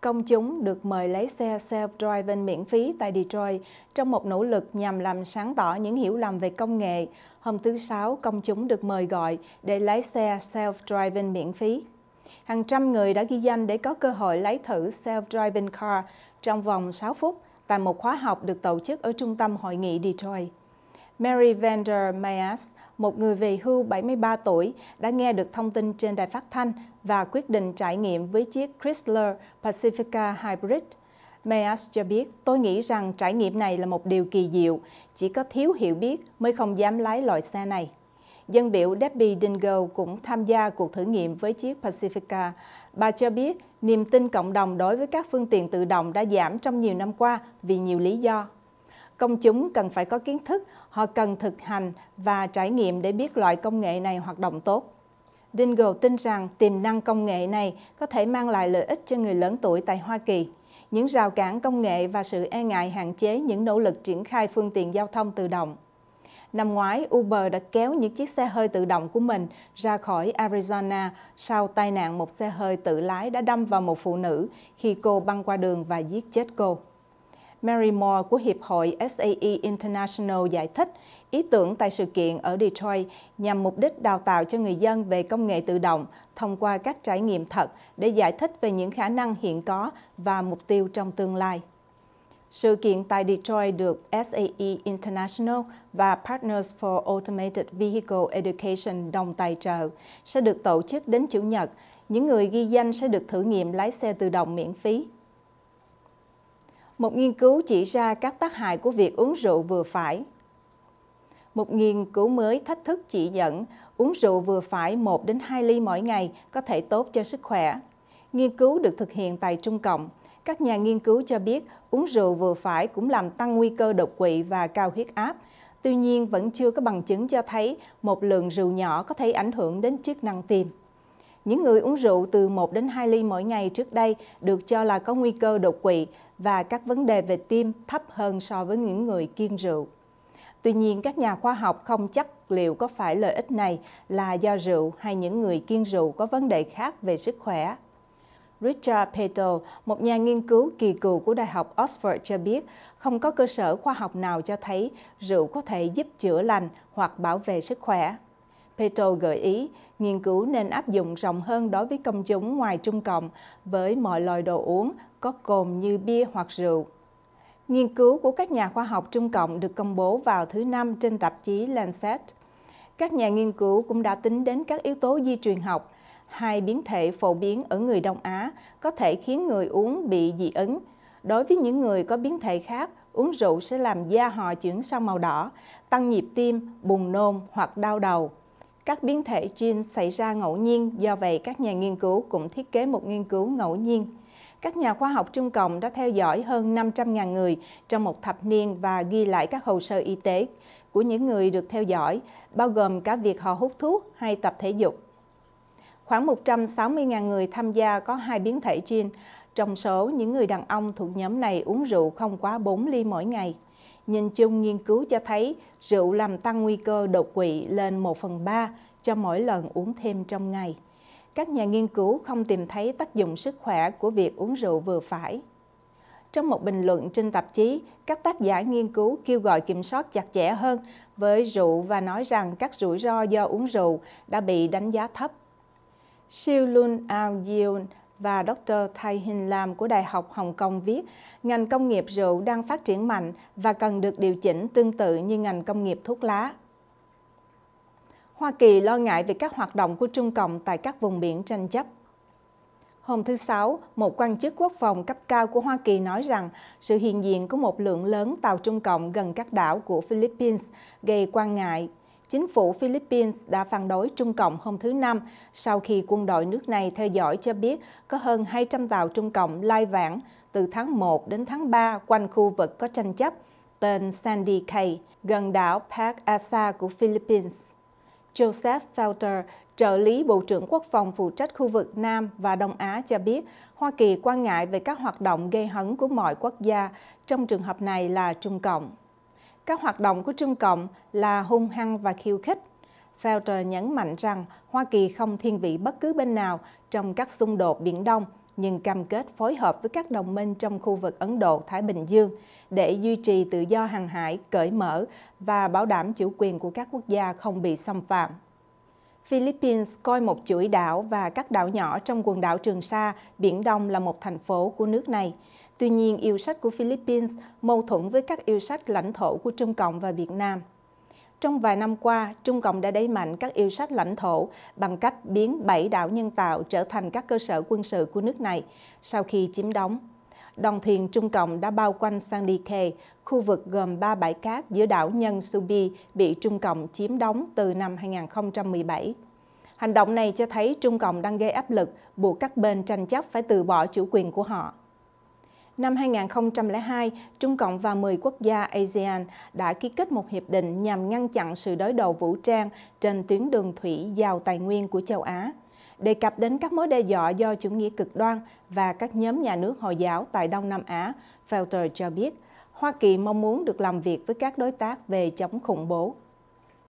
Công chúng được mời lấy xe self-driving miễn phí tại Detroit trong một nỗ lực nhằm làm sáng tỏ những hiểu lầm về công nghệ. Hôm thứ Sáu, công chúng được mời gọi để lái xe self-driving miễn phí. Hàng trăm người đã ghi danh để có cơ hội lái thử self-driving car trong vòng 6 phút tại một khóa học được tổ chức ở trung tâm hội nghị Detroit. Mary Vander Mayas, một người về hưu 73 tuổi, đã nghe được thông tin trên đài phát thanh và quyết định trải nghiệm với chiếc Chrysler Pacifica Hybrid. Mayas cho biết, tôi nghĩ rằng trải nghiệm này là một điều kỳ diệu, chỉ có thiếu hiểu biết mới không dám lái loại xe này. Dân biểu Debbie Dingle cũng tham gia cuộc thử nghiệm với chiếc Pacifica. Bà cho biết niềm tin cộng đồng đối với các phương tiện tự động đã giảm trong nhiều năm qua vì nhiều lý do. Công chúng cần phải có kiến thức Họ cần thực hành và trải nghiệm để biết loại công nghệ này hoạt động tốt. Dingle tin rằng tiềm năng công nghệ này có thể mang lại lợi ích cho người lớn tuổi tại Hoa Kỳ. Những rào cản công nghệ và sự e ngại hạn chế những nỗ lực triển khai phương tiện giao thông tự động. Năm ngoái, Uber đã kéo những chiếc xe hơi tự động của mình ra khỏi Arizona sau tai nạn một xe hơi tự lái đã đâm vào một phụ nữ khi cô băng qua đường và giết chết cô. Mary Moore của Hiệp hội SAE International giải thích ý tưởng tại sự kiện ở Detroit nhằm mục đích đào tạo cho người dân về công nghệ tự động thông qua các trải nghiệm thật để giải thích về những khả năng hiện có và mục tiêu trong tương lai. Sự kiện tại Detroit được SAE International và Partners for Automated Vehicle Education đồng tài trợ sẽ được tổ chức đến Chủ nhật. Những người ghi danh sẽ được thử nghiệm lái xe tự động miễn phí. Một nghiên cứu chỉ ra các tác hại của việc uống rượu vừa phải. Một nghiên cứu mới thách thức chỉ dẫn uống rượu vừa phải 1 đến 2 ly mỗi ngày có thể tốt cho sức khỏe. Nghiên cứu được thực hiện tại Trung Cộng. Các nhà nghiên cứu cho biết uống rượu vừa phải cũng làm tăng nguy cơ đột quỵ và cao huyết áp. Tuy nhiên, vẫn chưa có bằng chứng cho thấy một lượng rượu nhỏ có thể ảnh hưởng đến chức năng tim. Những người uống rượu từ 1 đến 2 ly mỗi ngày trước đây được cho là có nguy cơ đột quỵ, và các vấn đề về tim thấp hơn so với những người kiêng rượu. Tuy nhiên, các nhà khoa học không chắc liệu có phải lợi ích này là do rượu hay những người kiêng rượu có vấn đề khác về sức khỏe. Richard Peto, một nhà nghiên cứu kỳ cựu của Đại học Oxford cho biết, không có cơ sở khoa học nào cho thấy rượu có thể giúp chữa lành hoặc bảo vệ sức khỏe. Peto gợi ý nghiên cứu nên áp dụng rộng hơn đối với công chúng ngoài Trung Cộng với mọi loại đồ uống có cồn như bia hoặc rượu. Nghiên cứu của các nhà khoa học Trung Cộng được công bố vào thứ Năm trên tạp chí Lancet. Các nhà nghiên cứu cũng đã tính đến các yếu tố di truyền học. Hai biến thể phổ biến ở người Đông Á có thể khiến người uống bị dị ứng. Đối với những người có biến thể khác, uống rượu sẽ làm da họ chuyển sang màu đỏ, tăng nhịp tim, bùng nôn hoặc đau đầu. Các biến thể gene xảy ra ngẫu nhiên, do vậy các nhà nghiên cứu cũng thiết kế một nghiên cứu ngẫu nhiên. Các nhà khoa học Trung Cộng đã theo dõi hơn 500.000 người trong một thập niên và ghi lại các hồ sơ y tế của những người được theo dõi, bao gồm cả việc họ hút thuốc hay tập thể dục. Khoảng 160.000 người tham gia có hai biến thể gene, trong số những người đàn ông thuộc nhóm này uống rượu không quá 4 ly mỗi ngày nhìn chung nghiên cứu cho thấy rượu làm tăng nguy cơ đột quỵ lên 1 phần 3 cho mỗi lần uống thêm trong ngày. Các nhà nghiên cứu không tìm thấy tác dụng sức khỏe của việc uống rượu vừa phải. Trong một bình luận trên tạp chí, các tác giả nghiên cứu kêu gọi kiểm soát chặt chẽ hơn với rượu và nói rằng các rủi ro do uống rượu đã bị đánh giá thấp. Siêu Lun Ao Yeon và Dr. Tai Hin Lam của Đại học Hồng Kông viết, ngành công nghiệp rượu đang phát triển mạnh và cần được điều chỉnh tương tự như ngành công nghiệp thuốc lá. Hoa Kỳ lo ngại về các hoạt động của Trung Cộng tại các vùng biển tranh chấp. Hôm thứ Sáu, một quan chức quốc phòng cấp cao của Hoa Kỳ nói rằng sự hiện diện của một lượng lớn tàu Trung Cộng gần các đảo của Philippines gây quan ngại chính phủ Philippines đã phản đối Trung Cộng hôm thứ Năm sau khi quân đội nước này theo dõi cho biết có hơn 200 tàu Trung Cộng lai vãng từ tháng 1 đến tháng 3 quanh khu vực có tranh chấp tên Sandy Cay gần đảo Park Asa của Philippines. Joseph Felter, trợ lý Bộ trưởng Quốc phòng phụ trách khu vực Nam và Đông Á cho biết Hoa Kỳ quan ngại về các hoạt động gây hấn của mọi quốc gia, trong trường hợp này là Trung Cộng các hoạt động của Trung Cộng là hung hăng và khiêu khích. Felter nhấn mạnh rằng Hoa Kỳ không thiên vị bất cứ bên nào trong các xung đột Biển Đông, nhưng cam kết phối hợp với các đồng minh trong khu vực Ấn Độ-Thái Bình Dương để duy trì tự do hàng hải, cởi mở và bảo đảm chủ quyền của các quốc gia không bị xâm phạm. Philippines coi một chuỗi đảo và các đảo nhỏ trong quần đảo Trường Sa, Biển Đông là một thành phố của nước này. Tuy nhiên, yêu sách của Philippines mâu thuẫn với các yêu sách lãnh thổ của Trung Cộng và Việt Nam. Trong vài năm qua, Trung Cộng đã đẩy mạnh các yêu sách lãnh thổ bằng cách biến bảy đảo nhân tạo trở thành các cơ sở quân sự của nước này sau khi chiếm đóng. Đoàn thuyền Trung Cộng đã bao quanh Sandy Cay, khu vực gồm ba bãi cát giữa đảo Nhân Subi bị Trung Cộng chiếm đóng từ năm 2017. Hành động này cho thấy Trung Cộng đang gây áp lực buộc các bên tranh chấp phải từ bỏ chủ quyền của họ. Năm 2002, Trung Cộng và 10 quốc gia ASEAN đã ký kết một hiệp định nhằm ngăn chặn sự đối đầu vũ trang trên tuyến đường thủy giàu tài nguyên của châu Á, đề cập đến các mối đe dọa do chủ nghĩa cực đoan và các nhóm nhà nước Hồi giáo tại Đông Nam Á, Felter cho biết, Hoa Kỳ mong muốn được làm việc với các đối tác về chống khủng bố.